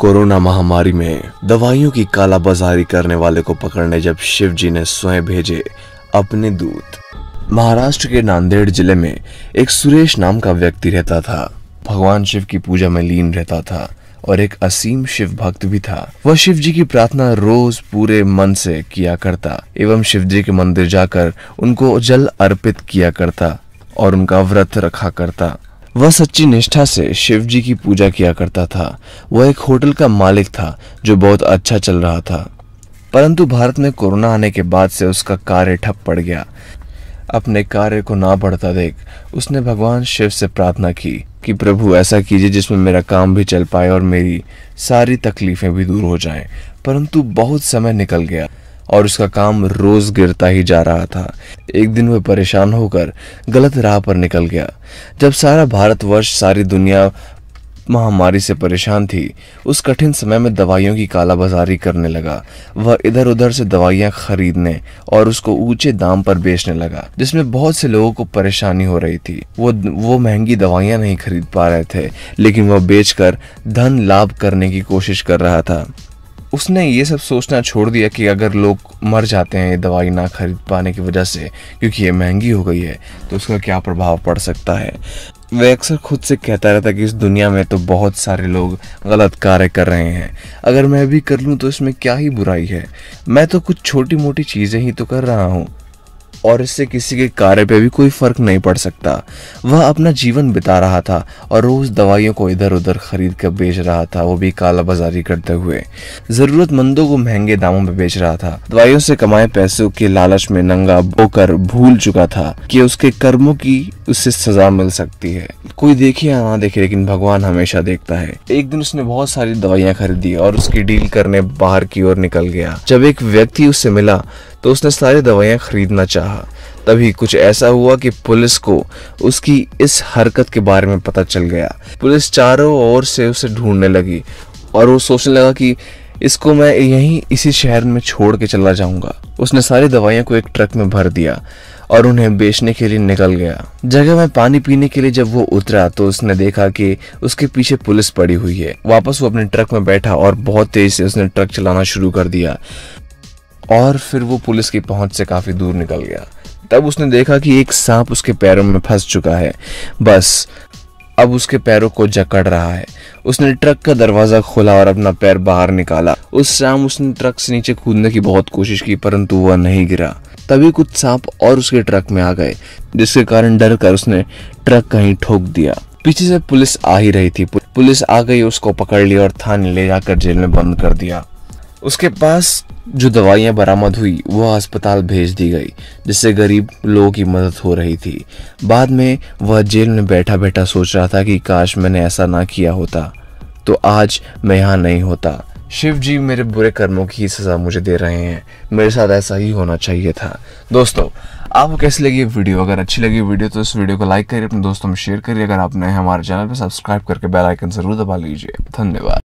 corona महामारी में दवाइयों की कालाबाजारी करने वाले को पकड़ने जब शिव जी ने स्वयं भेजे अपने दूत महाराष्ट्र के नांदेड़ जिले में एक सुरेश नाम का व्यक्ति रहता था भगवान शिव की पूजा में लीन रहता था और एक असीम शिव भक्त भी था वह शिव जी की प्रार्थना रोज पूरे मन से किया करता एवं शिव जी के मंदिर जाकर उनको जल अर्पित किया करता और उनका व्रत रखा करता वह सच्ची निष्ठा से शिव जी की पूजा किया करता था वह एक होटल का मालिक था जो बहुत अच्छा चल रहा था परंतु भारत में कोरोना आने के बाद से उसका कार्य ठप पड़ गया अपने कार्य को ना बढ़ता देख उसने भगवान शिव से प्रार्थना की कि प्रभु ऐसा कीजिए जिसमें मेरा काम भी चल पाए और मेरी सारी तकलीफें भी दूर हो जाएं परंतु बहुत समय निकल गया और उसका काम रोज गिरता ही जा रहा था एक दिन वह परेशान होकर गलत राह पर निकल गया जब सारा भारतवर्ष सारी दुनिया महामारी से परेशान थी उस कठिन समय में दवाइयों की कालाबाजारी करने लगा वह इधर उधर से दवाइयां खरीदने और उसको ऊंचे दाम पर बेचने लगा जिसमें बहुत से लोगों को परेशानी हो रही थी वो वो महंगी दवाइयां नहीं खरीद पा रहे थे लेकिन वह बेचकर धन लाभ करने की कोशिश कर रहा था उसने ये सब सोचना छोड़ दिया कि अगर लोग मर जाते हैं ये दवाई ना खरीद पाने की वजह से क्योंकि ये महंगी हो गई है तो उसका क्या प्रभाव पड़ सकता है वह अक्सर खुद से कहता रहता कि इस दुनिया में तो बहुत सारे लोग गलत कार्य कर रहे हैं अगर मैं भी कर लूँ तो इसमें क्या ही बुराई है मैं तो कुछ छोटी मोटी चीज़ें ही तो कर रहा हूँ और इससे किसी के कार्य पे भी कोई फर्क नहीं पड़ सकता वह अपना जीवन बिता रहा था और रोज दवाइयों को इधर उधर खरीद कर बेच रहा था वो भी काला बाजारी करते हुए जरूरतमंदों को महंगे दामों में बेच रहा था दवाइयों से कमाए पैसों के लालच में नंगा होकर भूल चुका था कि उसके कर्मों की उससे सजा मिल सकती है कोई देखे या ना देखे लेकिन भगवान हमेशा देखता है एक दिन उसने बहुत सारी दवाइयाँ खरीदी और उसकी डील करने बाहर की ओर निकल गया जब एक व्यक्ति उससे मिला तो उसने सारी दवाइयाँ खरीदना चाहा तभी कुछ ऐसा हुआ कि पुलिस को उसकी इस हरकत के बारे में पता चल गया पुलिस चारों ओर से उसे ढूंढने लगी और वो सोचने लगा कि इसको मैं यहीं इसी शहर में छोड़ के चला जाऊंगा उसने सारी दवाइयों को एक ट्रक में भर दिया और उन्हें बेचने के लिए निकल गया जगह में पानी पीने के लिए जब वो उतरा तो उसने देखा कि उसके पीछे पुलिस पड़ी हुई है वापस वो अपने ट्रक में बैठा और बहुत तेज से उसने ट्रक चलाना शुरू कर दिया और फिर वो पुलिस की पहुंच से काफ़ी दूर निकल गया तब उसने देखा कि एक सांप उसके पैरों में फंस चुका है बस अब उसके पैरों को जकड़ रहा है उसने ट्रक का दरवाज़ा खोला और अपना पैर बाहर निकाला उस शाम उसने ट्रक से नीचे कूदने की बहुत कोशिश की परंतु वह नहीं गिरा तभी कुछ सांप और उसके ट्रक में आ गए जिसके कारण डर कर उसने ट्रक कहीं ठोक दिया पीछे से पुलिस आ ही रही थी पुलिस आ गई उसको पकड़ लिया और थाने ले जाकर जेल में बंद कर दिया उसके पास जो दवाइयाँ बरामद हुई वह अस्पताल भेज दी गई जिससे गरीब लोगों की मदद हो रही थी बाद में वह जेल में बैठा बैठा सोच रहा था कि काश मैंने ऐसा ना किया होता तो आज मैं यहाँ नहीं होता शिव जी मेरे बुरे कर्मों की सज़ा मुझे दे रहे हैं मेरे साथ ऐसा ही होना चाहिए था दोस्तों आपको कैसी लगी वीडियो अगर अच्छी लगी वीडियो तो इस वीडियो को लाइक करिए अपने दोस्तों में शेयर करिए अगर आपने हमारे चैनल पर सब्सक्राइब करके बेल आइकन जरूर दबा लीजिए धन्यवाद